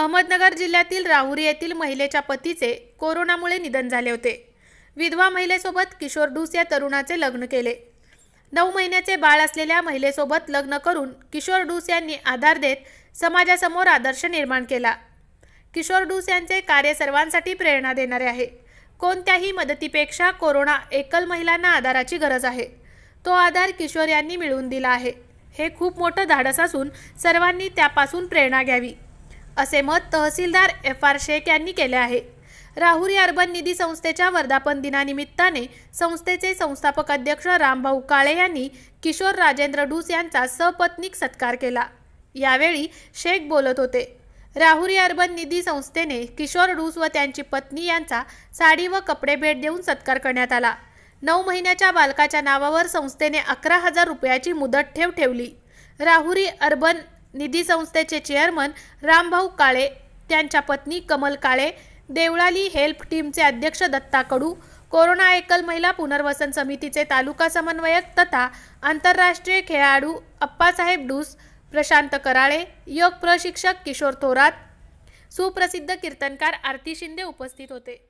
अहमदनगर जिल्ह्यातील राहुरी येथील महिलेच्या पतीचे कोरोनामुळे निधन झाले होते विधवा महिलेसोबत किशोर डूस या तरुणाचे लग्न केले नऊ महिन्याचे बाळ असलेल्या महिलेसोबत लग्न करून किशोर डूस यांनी आधार देत समाजासमोर आदर्श निर्माण केला किशोर डूस यांचे कार्य सर्वांसाठी प्रेरणा देणारे आहे कोणत्याही मदतीपेक्षा कोरोना एकल महिलांना आधाराची गरज आहे तो आधार किशोर यांनी मिळवून दिला आहे हे खूप मोठं धाडस असून सर्वांनी त्यापासून प्रेरणा घ्यावी असे मत तहसीलदार एफ आर शेख यांनी केले आहे राहुरी अर्बन निधी संस्थेच्या वर्धापन दिनानिमित्ताने संस्थेचे संस्थापक अध्यक्ष रामभाऊ काळे यांनी किशोर राजेंद्र डूस यांचा सपत्नीक सत्कार केला यावेळी शेख बोलत होते राहुरी अर्बन निधी संस्थेने किशोर डूस व त्यांची पत्नी यांचा साडी व कपडे भेट देऊन सत्कार करण्यात आला नऊ महिन्याच्या बालकाच्या नावावर संस्थेने अकरा हजार रुपयाची मुदत ठेव ठेवली राहुरी अर्बन निधी संस्थेचे चेअरमन रामभाऊ काळे त्यांच्या पत्नी कमल काळे देवळाली हेल्प टीमचे अध्यक्ष दत्ता कडू कोरोना एकल महिला पुनर्वसन समितीचे तालुका समन्वयक तथा आंतरराष्ट्रीय खेळाडू अप्पासाहेब डूस प्रशांत कराळे योग प्रशिक्षक किशोर थोरात सुप्रसिद्ध कीर्तनकार आरती शिंदे उपस्थित होते